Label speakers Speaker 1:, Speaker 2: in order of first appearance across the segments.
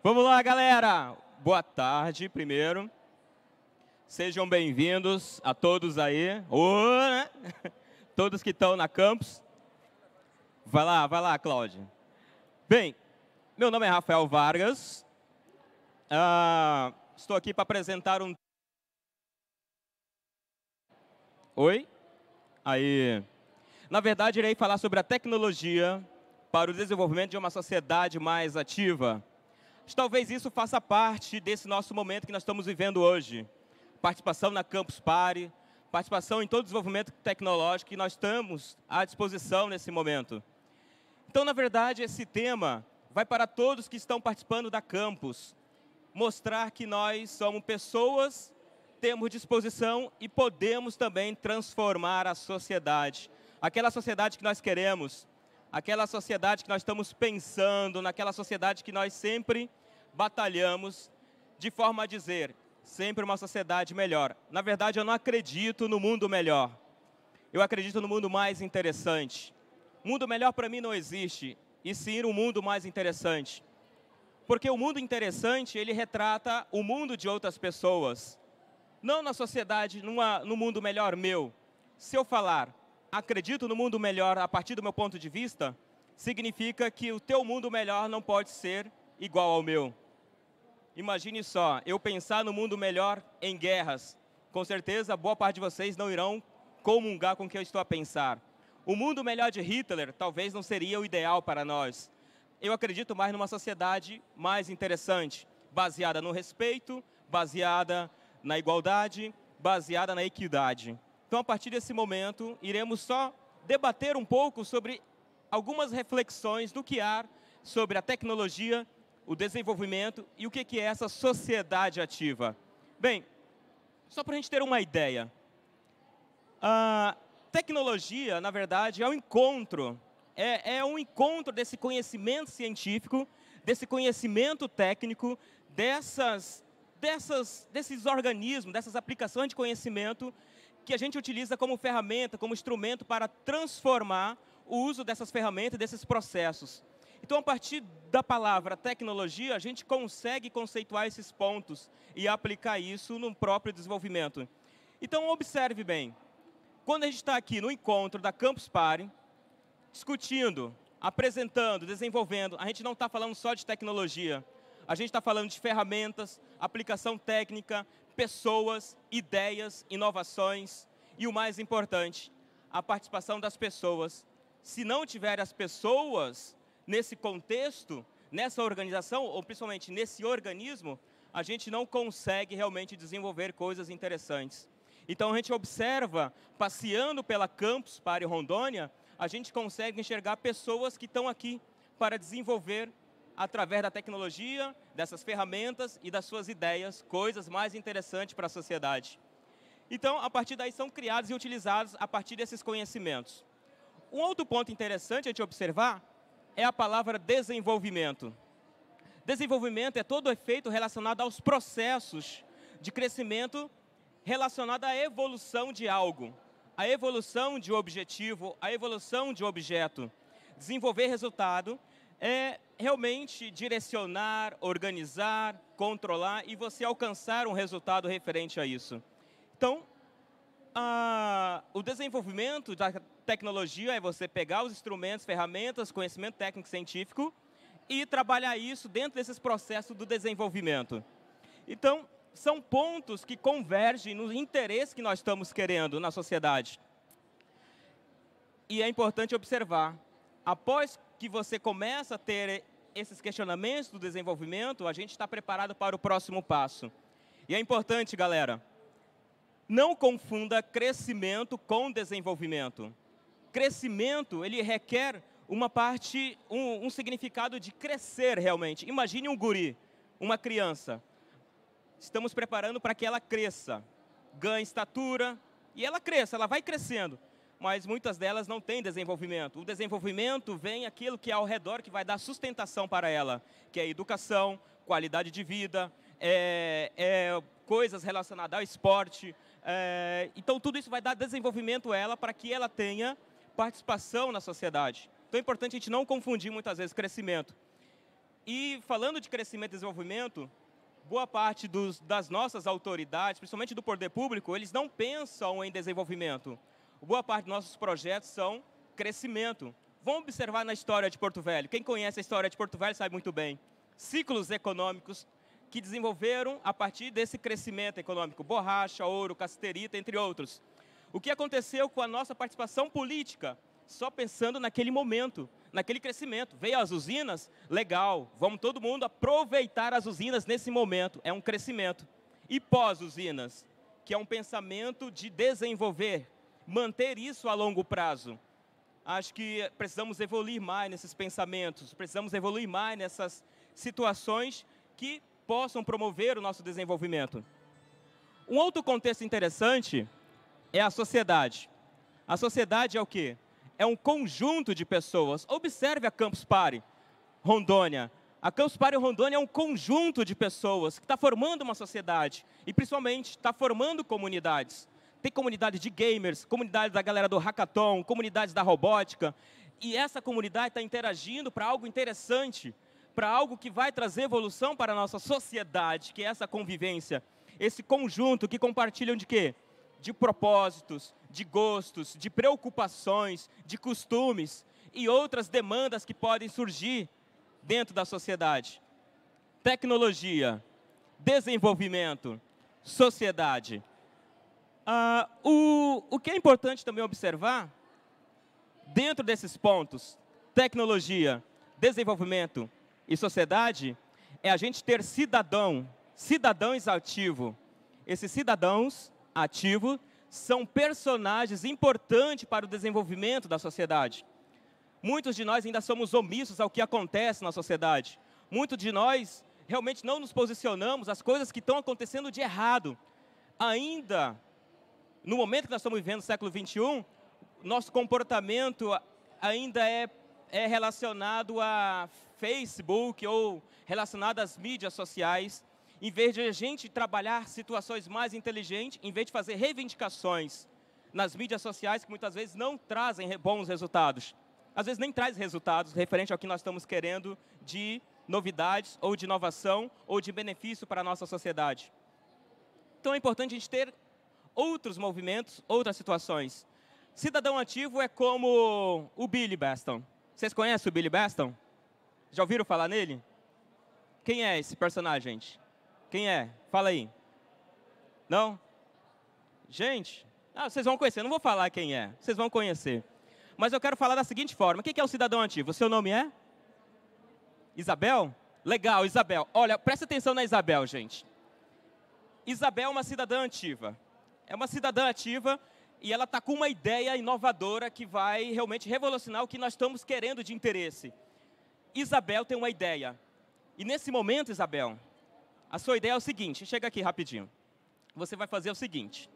Speaker 1: Vamos lá, galera! Boa tarde, primeiro. Sejam bem-vindos a todos aí. Oh, né? Todos que estão na campus. Vai lá, vai lá, Cláudia. Bem, meu nome é Rafael Vargas. Ah, estou aqui para apresentar um... Oi? Aí. Na verdade, irei falar sobre a tecnologia para o desenvolvimento de uma sociedade mais ativa. Talvez isso faça parte desse nosso momento que nós estamos vivendo hoje. Participação na Campus Party, participação em todo o desenvolvimento tecnológico que nós estamos à disposição nesse momento. Então, na verdade, esse tema vai para todos que estão participando da Campus, mostrar que nós somos pessoas, temos disposição e podemos também transformar a sociedade. Aquela sociedade que nós queremos, aquela sociedade que nós estamos pensando, naquela sociedade que nós sempre batalhamos de forma a dizer sempre uma sociedade melhor. Na verdade, eu não acredito no mundo melhor. Eu acredito no mundo mais interessante. Mundo melhor para mim não existe, e sim um mundo mais interessante. Porque o mundo interessante, ele retrata o mundo de outras pessoas. Não na sociedade, numa, no mundo melhor meu. Se eu falar, acredito no mundo melhor a partir do meu ponto de vista, significa que o teu mundo melhor não pode ser igual ao meu. Imagine só, eu pensar no mundo melhor em guerras. Com certeza, boa parte de vocês não irão comungar com o que eu estou a pensar. O mundo melhor de Hitler talvez não seria o ideal para nós. Eu acredito mais numa sociedade mais interessante, baseada no respeito, baseada na igualdade, baseada na equidade. Então, a partir desse momento, iremos só debater um pouco sobre algumas reflexões do que há sobre a tecnologia o desenvolvimento e o que é essa sociedade ativa. Bem, só para a gente ter uma ideia, a tecnologia, na verdade, é um encontro, é, é um encontro desse conhecimento científico, desse conhecimento técnico, dessas, dessas, desses organismos, dessas aplicações de conhecimento que a gente utiliza como ferramenta, como instrumento para transformar o uso dessas ferramentas, desses processos. Então, a partir da palavra tecnologia, a gente consegue conceituar esses pontos e aplicar isso no próprio desenvolvimento. Então, observe bem. Quando a gente está aqui no encontro da Campus Party, discutindo, apresentando, desenvolvendo, a gente não está falando só de tecnologia. A gente está falando de ferramentas, aplicação técnica, pessoas, ideias, inovações e o mais importante, a participação das pessoas. Se não tiver as pessoas, nesse contexto, nessa organização, ou principalmente nesse organismo, a gente não consegue realmente desenvolver coisas interessantes. Então a gente observa, passeando pela Campus para Rondônia, a gente consegue enxergar pessoas que estão aqui para desenvolver através da tecnologia, dessas ferramentas e das suas ideias, coisas mais interessantes para a sociedade. Então, a partir daí são criados e utilizados a partir desses conhecimentos. Um outro ponto interessante a gente observar é a palavra desenvolvimento. Desenvolvimento é todo efeito relacionado aos processos de crescimento relacionado à evolução de algo, à evolução de objetivo, à evolução de objeto. Desenvolver resultado é realmente direcionar, organizar, controlar e você alcançar um resultado referente a isso. Então, ah, o desenvolvimento da tecnologia é você pegar os instrumentos, ferramentas, conhecimento técnico científico e trabalhar isso dentro desses processos do desenvolvimento. Então, são pontos que convergem no interesse que nós estamos querendo na sociedade. E é importante observar, após que você começa a ter esses questionamentos do desenvolvimento, a gente está preparado para o próximo passo. E é importante, galera, não confunda crescimento com desenvolvimento. Crescimento, ele requer uma parte, um, um, significado de crescer realmente. Imagine um guri, uma criança. Estamos preparando para que ela cresça, ganhe estatura e ela cresça, ela vai crescendo. Mas muitas delas não têm desenvolvimento. O desenvolvimento vem aquilo que é ao redor que vai dar sustentação para ela, que é educação, qualidade de vida, é, é, coisas relacionadas ao esporte, é, então, tudo isso vai dar desenvolvimento a ela para que ela tenha participação na sociedade. Então, é importante a gente não confundir muitas vezes crescimento. E falando de crescimento e desenvolvimento, boa parte dos, das nossas autoridades, principalmente do poder público, eles não pensam em desenvolvimento. Boa parte dos nossos projetos são crescimento. Vamos observar na história de Porto Velho. Quem conhece a história de Porto Velho sabe muito bem. Ciclos econômicos que desenvolveram a partir desse crescimento econômico, borracha, ouro, casterita, entre outros. O que aconteceu com a nossa participação política? Só pensando naquele momento, naquele crescimento. Veio as usinas? Legal, vamos todo mundo aproveitar as usinas nesse momento, é um crescimento. E pós-usinas, que é um pensamento de desenvolver, manter isso a longo prazo. Acho que precisamos evoluir mais nesses pensamentos, precisamos evoluir mais nessas situações que possam promover o nosso desenvolvimento. Um outro contexto interessante é a sociedade. A sociedade é o quê? É um conjunto de pessoas. Observe a Campus Party, Rondônia. A Campus Party Rondônia é um conjunto de pessoas que está formando uma sociedade e, principalmente, está formando comunidades. Tem comunidade de gamers, comunidade da galera do hackathon, comunidades da robótica. E essa comunidade está interagindo para algo interessante, para algo que vai trazer evolução para a nossa sociedade, que é essa convivência, esse conjunto que compartilham de quê? De propósitos, de gostos, de preocupações, de costumes e outras demandas que podem surgir dentro da sociedade. Tecnologia, desenvolvimento, sociedade. Ah, o, o que é importante também observar, dentro desses pontos, tecnologia, desenvolvimento, e sociedade é a gente ter cidadão, cidadãos ativos. Esses cidadãos ativos são personagens importantes para o desenvolvimento da sociedade. Muitos de nós ainda somos omissos ao que acontece na sociedade. Muitos de nós realmente não nos posicionamos às coisas que estão acontecendo de errado. Ainda, no momento que nós estamos vivendo, no século XXI, nosso comportamento ainda é, é relacionado a Facebook ou relacionado às mídias sociais, em vez de a gente trabalhar situações mais inteligentes, em vez de fazer reivindicações nas mídias sociais que muitas vezes não trazem bons resultados. Às vezes nem traz resultados referente ao que nós estamos querendo de novidades ou de inovação ou de benefício para a nossa sociedade. Então é importante a gente ter outros movimentos, outras situações. Cidadão ativo é como o Billy Baston. Vocês conhecem o Billy Baston? Já ouviram falar nele? Quem é esse personagem, gente? Quem é? Fala aí. Não? Gente, ah, vocês vão conhecer, não vou falar quem é, vocês vão conhecer. Mas eu quero falar da seguinte forma: o que é o cidadão ativo? O seu nome é? Isabel? Legal, Isabel. Olha, presta atenção na Isabel, gente. Isabel é uma cidadã ativa. É uma cidadã ativa e ela está com uma ideia inovadora que vai realmente revolucionar o que nós estamos querendo de interesse. Isabel tem uma ideia. E nesse momento, Isabel, a sua ideia é o seguinte: chega aqui rapidinho. Você vai fazer o seguinte.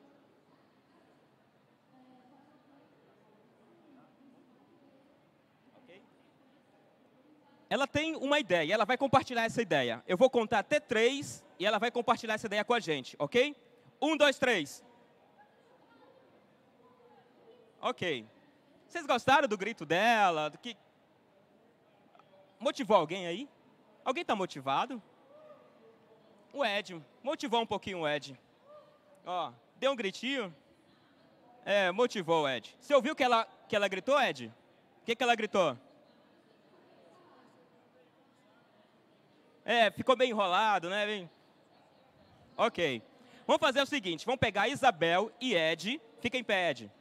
Speaker 1: Ela tem uma ideia, ela vai compartilhar essa ideia. Eu vou contar até três e ela vai compartilhar essa ideia com a gente, ok? Um, dois, três. Ok. Vocês gostaram do grito dela? Do que, Motivou alguém aí? Alguém está motivado? O Ed. Motivou um pouquinho o Ed. Ó, deu um gritinho. É, motivou o Ed. Você ouviu que ela, que ela gritou, Ed? O que, que ela gritou? É, ficou bem enrolado, né? Bem... Ok. Vamos fazer o seguinte, vamos pegar Isabel e Ed. Fica em pé, Ed.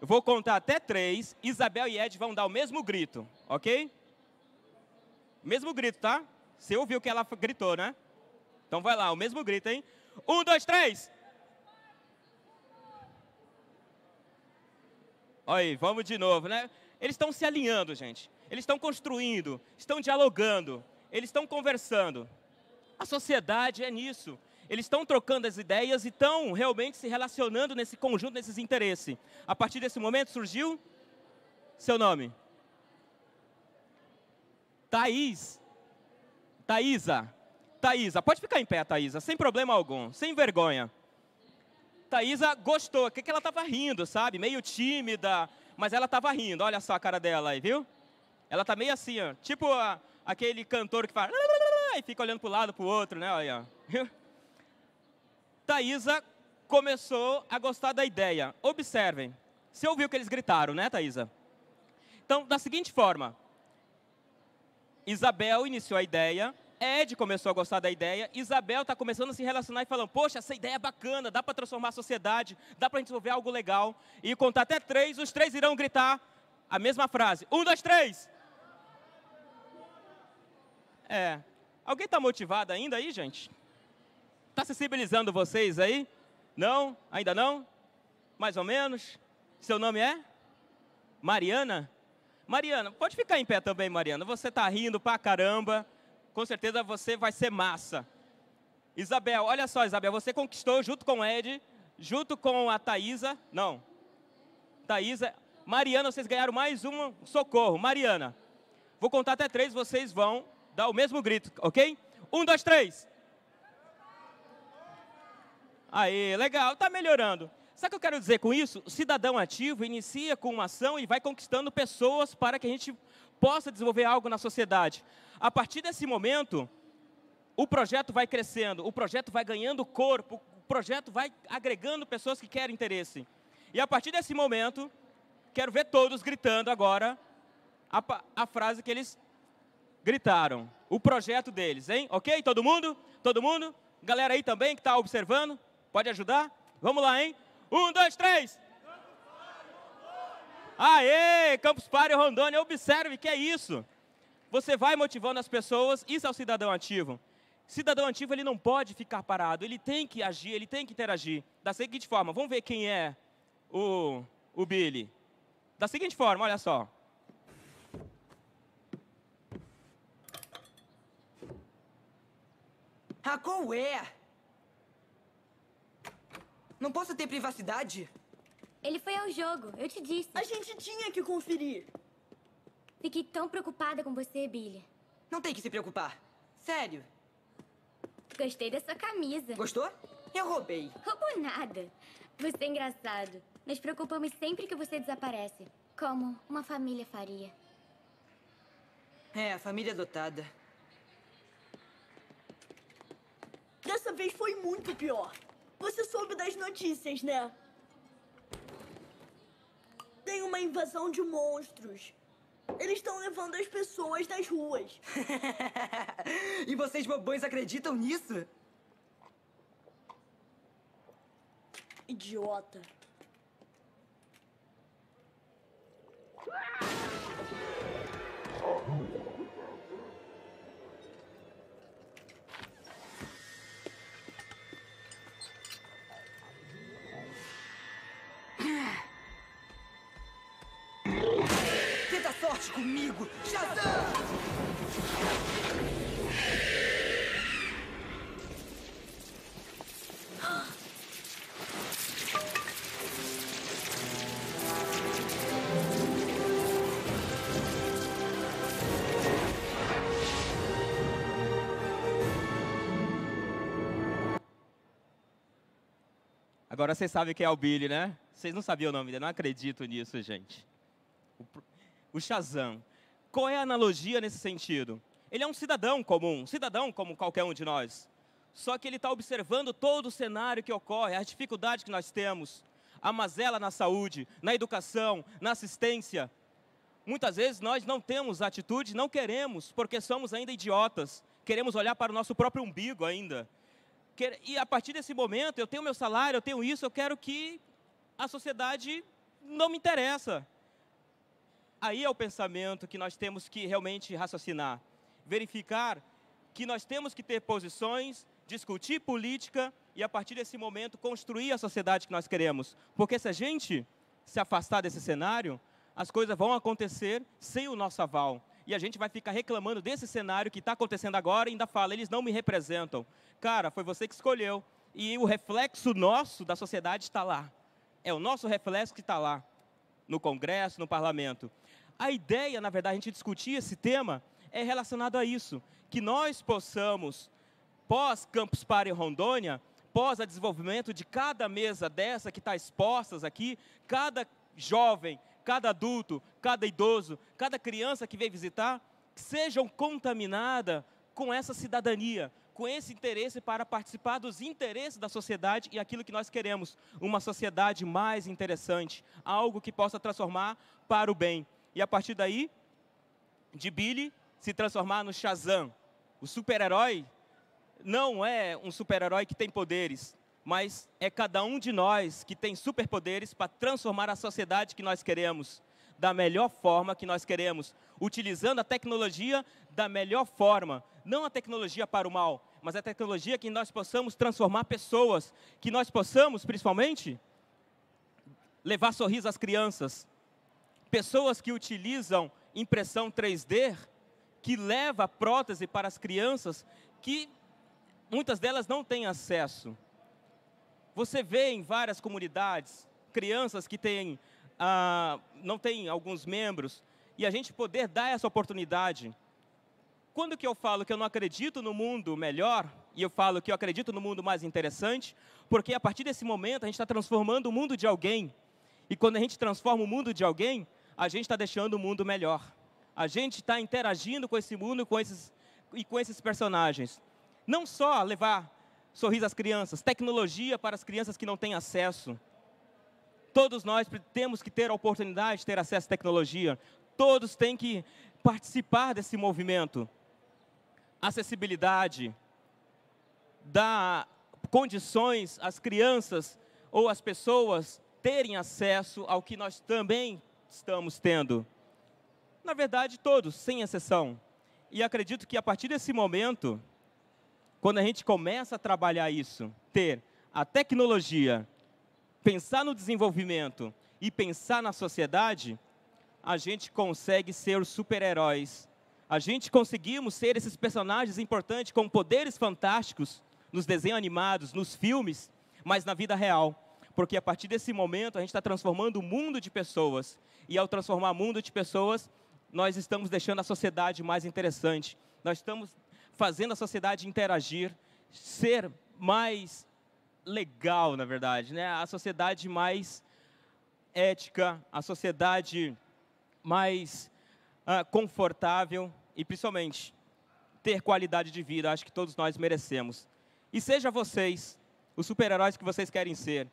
Speaker 1: Eu vou contar até três. Isabel e Ed vão dar o mesmo grito, ok? Mesmo grito, tá? Você ouviu o que ela gritou, né? Então vai lá, o mesmo grito, hein? Um, dois, três. Olha aí, vamos de novo, né? Eles estão se alinhando, gente. Eles estão construindo, estão dialogando, eles estão conversando. A sociedade é nisso. Eles estão trocando as ideias e estão realmente se relacionando nesse conjunto, nesses interesses. A partir desse momento surgiu seu nome. Thaís. Thaísa. Thaísa, pode ficar em pé, Thaísa, sem problema algum, sem vergonha. Thaísa gostou, que ela estava rindo, sabe? Meio tímida, mas ela estava rindo. Olha só a cara dela aí, viu? Ela tá meio assim, ó, tipo aquele cantor que fala e fica olhando para o lado, para o outro, né? Olha, Thaísa começou a gostar da ideia. Observem. Você ouviu que eles gritaram, né, Thaísa? Então, da seguinte forma, Isabel iniciou a ideia, Ed começou a gostar da ideia, Isabel está começando a se relacionar e falando: Poxa, essa ideia é bacana, dá para transformar a sociedade, dá para desenvolver resolver algo legal. E contar até três, os três irão gritar a mesma frase: Um, dois, três! É. Alguém está motivado ainda aí, gente? Está sensibilizando vocês aí? Não? Ainda não? Mais ou menos? Seu nome é? Mariana? Mariana, pode ficar em pé também, Mariana. Você está rindo pra caramba. Com certeza você vai ser massa. Isabel, olha só, Isabel, você conquistou junto com o Ed, junto com a Thaisa. Não. Thaisa. Mariana, vocês ganharam mais um socorro. Mariana, vou contar até três, vocês vão dar o mesmo grito, ok? Um, dois, três. Aí, legal, tá melhorando. Sabe o que eu quero dizer com isso? O cidadão ativo inicia com uma ação e vai conquistando pessoas para que a gente possa desenvolver algo na sociedade. A partir desse momento, o projeto vai crescendo, o projeto vai ganhando corpo, o projeto vai agregando pessoas que querem interesse. E a partir desse momento, quero ver todos gritando agora a, a frase que eles gritaram, o projeto deles, hein? Ok? Todo mundo? Todo mundo? Galera aí também que está observando, pode ajudar? Vamos lá, hein? Um, dois, três. Aê, Campus Party Rondônia, observe que é isso. Você vai motivando as pessoas, isso é o cidadão ativo. Cidadão ativo, ele não pode ficar parado, ele tem que agir, ele tem que interagir. Da seguinte forma, vamos ver quem é o, o Billy. Da seguinte forma, olha só. Ah, é? Não posso ter privacidade? Ele foi ao jogo, eu te disse. A gente tinha que conferir. Fiquei tão preocupada com você, Billy. Não tem que se preocupar. Sério. Gostei da sua camisa. Gostou? Eu roubei. Roubou nada. Você é engraçado. Nos preocupamos sempre que você desaparece. Como uma família faria. É, a família adotada. Dessa vez foi muito pior. Você soube das notícias, né? Tem uma invasão de monstros. Eles estão levando as pessoas das ruas. e vocês bobões acreditam nisso? Idiota. Ah! comigo, Shazam! Agora vocês sabem quem é o Billy, né? Vocês não sabiam o nome dele, não acredito nisso, gente o Shazam. Qual é a analogia nesse sentido? Ele é um cidadão comum, cidadão como qualquer um de nós. Só que ele está observando todo o cenário que ocorre, as dificuldades que nós temos, a mazela na saúde, na educação, na assistência. Muitas vezes nós não temos atitude, não queremos, porque somos ainda idiotas. Queremos olhar para o nosso próprio umbigo ainda. E a partir desse momento, eu tenho meu salário, eu tenho isso, eu quero que a sociedade não me interessa aí é o pensamento que nós temos que realmente raciocinar. Verificar que nós temos que ter posições, discutir política e, a partir desse momento, construir a sociedade que nós queremos. Porque se a gente se afastar desse cenário, as coisas vão acontecer sem o nosso aval. E a gente vai ficar reclamando desse cenário que está acontecendo agora e ainda fala, eles não me representam. Cara, foi você que escolheu. E o reflexo nosso da sociedade está lá. É o nosso reflexo que está lá, no Congresso, no Parlamento. A ideia, na verdade, a gente discutir esse tema é relacionado a isso, que nós possamos, pós Campus Party Rondônia, pós o desenvolvimento de cada mesa dessa que está expostas aqui, cada jovem, cada adulto, cada idoso, cada criança que vem visitar, que sejam contaminada com essa cidadania, com esse interesse para participar dos interesses da sociedade e aquilo que nós queremos, uma sociedade mais interessante, algo que possa transformar para o bem e a partir daí, de Billy se transformar no Shazam. O super-herói não é um super-herói que tem poderes, mas é cada um de nós que tem superpoderes para transformar a sociedade que nós queremos da melhor forma que nós queremos, utilizando a tecnologia da melhor forma, não a tecnologia para o mal, mas a tecnologia que nós possamos transformar pessoas, que nós possamos, principalmente, levar sorriso às crianças, pessoas que utilizam impressão 3D, que leva prótese para as crianças que muitas delas não têm acesso. Você vê em várias comunidades crianças que têm, ah, não têm alguns membros, e a gente poder dar essa oportunidade. Quando que eu falo que eu não acredito no mundo melhor, e eu falo que eu acredito no mundo mais interessante, porque a partir desse momento a gente está transformando o mundo de alguém. E quando a gente transforma o mundo de alguém, a gente está deixando o mundo melhor. A gente está interagindo com esse mundo com esses, e com esses personagens. Não só levar sorriso às crianças, tecnologia para as crianças que não têm acesso. Todos nós temos que ter a oportunidade de ter acesso à tecnologia. Todos têm que participar desse movimento. Acessibilidade, dar condições às crianças ou às pessoas terem acesso ao que nós também estamos tendo? Na verdade, todos, sem exceção. E acredito que a partir desse momento, quando a gente começa a trabalhar isso, ter a tecnologia, pensar no desenvolvimento e pensar na sociedade, a gente consegue ser os super-heróis. A gente conseguimos ser esses personagens importantes com poderes fantásticos nos desenhos animados, nos filmes, mas na vida real porque a partir desse momento a gente está transformando o mundo de pessoas. E ao transformar o mundo de pessoas, nós estamos deixando a sociedade mais interessante. Nós estamos fazendo a sociedade interagir, ser mais legal, na verdade, né? A sociedade mais ética, a sociedade mais ah, confortável e, principalmente, ter qualidade de vida. Acho que todos nós merecemos. E seja vocês os super-heróis que vocês querem ser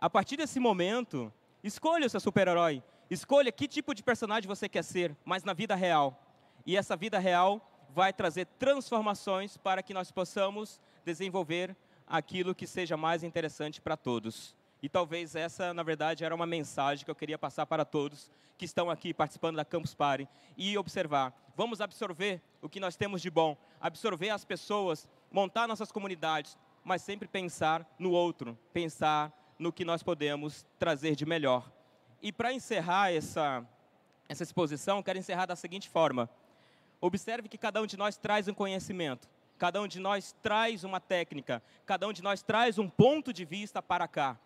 Speaker 1: a partir desse momento, escolha o seu super-herói. Escolha que tipo de personagem você quer ser, mas na vida real. E essa vida real vai trazer transformações para que nós possamos desenvolver aquilo que seja mais interessante para todos. E talvez essa, na verdade, era uma mensagem que eu queria passar para todos que estão aqui participando da Campus Party e observar. Vamos absorver o que nós temos de bom, absorver as pessoas, montar nossas comunidades, mas sempre pensar no outro, pensar no que nós podemos trazer de melhor. E para encerrar essa, essa exposição, quero encerrar da seguinte forma. Observe que cada um de nós traz um conhecimento, cada um de nós traz uma técnica, cada um de nós traz um ponto de vista para cá.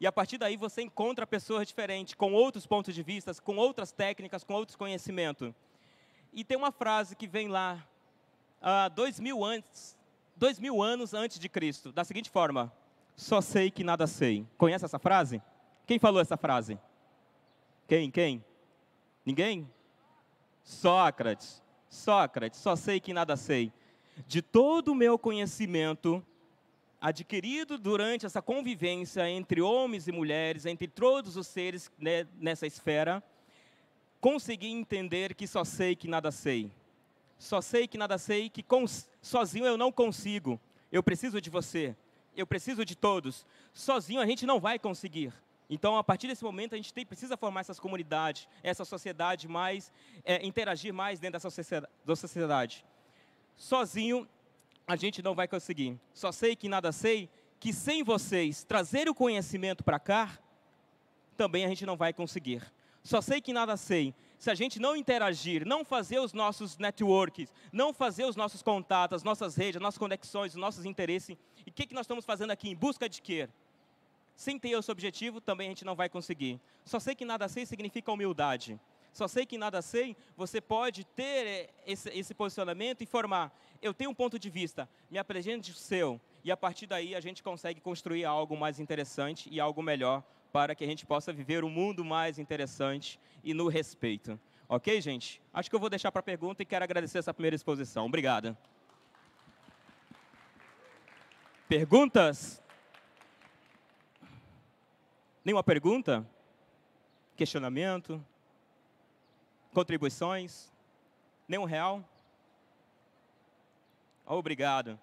Speaker 1: E a partir daí você encontra pessoas diferentes, com outros pontos de vista, com outras técnicas, com outros conhecimentos. E tem uma frase que vem lá, há ah, dois, mil antes, dois mil anos antes de Cristo, da seguinte forma: só sei que nada sei. Conhece essa frase? Quem falou essa frase? Quem? Quem? Ninguém? Sócrates. Sócrates, só sei que nada sei. De todo o meu conhecimento adquirido durante essa convivência entre homens e mulheres, entre todos os seres né, nessa esfera, consegui entender que só sei que nada sei. Só sei que nada sei, que sozinho eu não consigo. Eu preciso de você eu preciso de todos. Sozinho a gente não vai conseguir. Então, a partir desse momento, a gente tem, precisa formar essas comunidades, essa sociedade mais, é, interagir mais dentro da sociedade. Sozinho, a gente não vai conseguir. Só sei que nada sei, que sem vocês trazer o conhecimento para cá, também a gente não vai conseguir. Só sei que nada sei, se a gente não interagir, não fazer os nossos networks, não fazer os nossos contatos, as nossas redes, as nossas conexões, os nossos interesses, e o que, que nós estamos fazendo aqui em busca de quê? Sem ter esse objetivo, também a gente não vai conseguir. Só sei que nada sei significa humildade. Só sei que nada sei, você pode ter eh, esse, esse posicionamento e formar. Eu tenho um ponto de vista, me apresente o seu, e a partir daí a gente consegue construir algo mais interessante e algo melhor para que a gente possa viver um mundo mais interessante e no respeito. Ok, gente? Acho que eu vou deixar para pergunta e quero agradecer essa primeira exposição. Obrigada. Perguntas? Nenhuma pergunta? Questionamento? Contribuições? Nenhum real? Obrigado.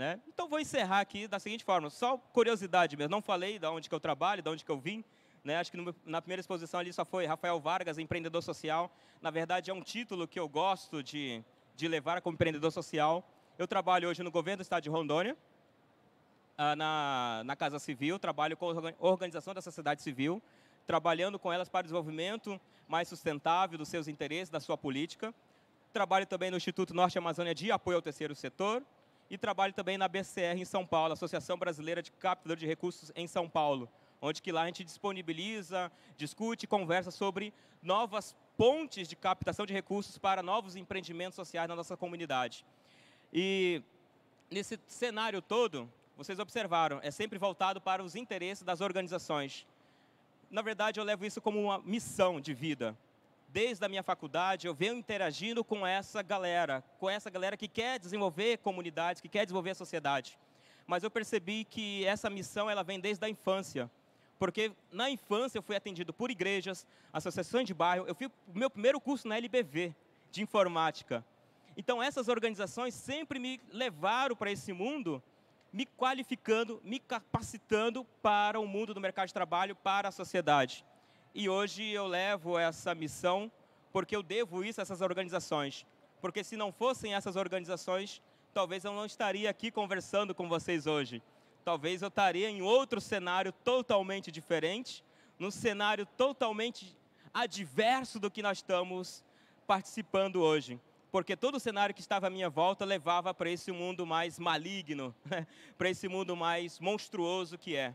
Speaker 1: Né? Então vou encerrar aqui da seguinte forma, só curiosidade mesmo, não falei de onde que eu trabalho, de onde que eu vim, né? Acho que no, na primeira exposição ali só foi Rafael Vargas, empreendedor social. Na verdade é um título que eu gosto de, de levar como empreendedor social. Eu trabalho hoje no governo do estado de Rondônia, ah, na, na Casa Civil, trabalho com a organização da sociedade civil, trabalhando com elas para o desenvolvimento mais sustentável dos seus interesses, da sua política. Trabalho também no Instituto Norte Amazônia de Apoio ao Terceiro Setor, e trabalho também na BCR em São Paulo, Associação Brasileira de Captador de Recursos em São Paulo, onde que lá a gente disponibiliza, discute, conversa sobre novas pontes de captação de recursos para novos empreendimentos sociais na nossa comunidade. E nesse cenário todo, vocês observaram, é sempre voltado para os interesses das organizações. Na verdade, eu levo isso como uma missão de vida, desde a minha faculdade, eu venho interagindo com essa galera, com essa galera que quer desenvolver comunidades, que quer desenvolver a sociedade. Mas eu percebi que essa missão ela vem desde a infância. Porque na infância eu fui atendido por igrejas, associações de bairro, eu fiz meu primeiro curso na LBV de informática. Então essas organizações sempre me levaram para esse mundo, me qualificando, me capacitando para o mundo do mercado de trabalho, para a sociedade. E hoje eu levo essa missão porque eu devo isso a essas organizações. Porque se não fossem essas organizações, talvez eu não estaria aqui conversando com vocês hoje. Talvez eu estaria em outro cenário totalmente diferente, num cenário totalmente adverso do que nós estamos participando hoje. Porque todo o cenário que estava à minha volta levava para esse mundo mais maligno, né? para esse mundo mais monstruoso que é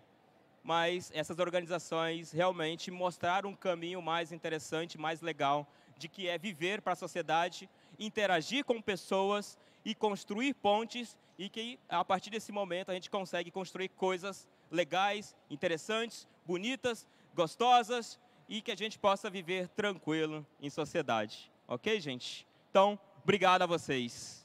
Speaker 1: mas essas organizações realmente mostraram um caminho mais interessante, mais legal, de que é viver para a sociedade, interagir com pessoas e construir pontes, e que a partir desse momento a gente consegue construir coisas legais, interessantes, bonitas, gostosas e que a gente possa viver tranquilo em sociedade. Ok, gente? Então, obrigado a vocês.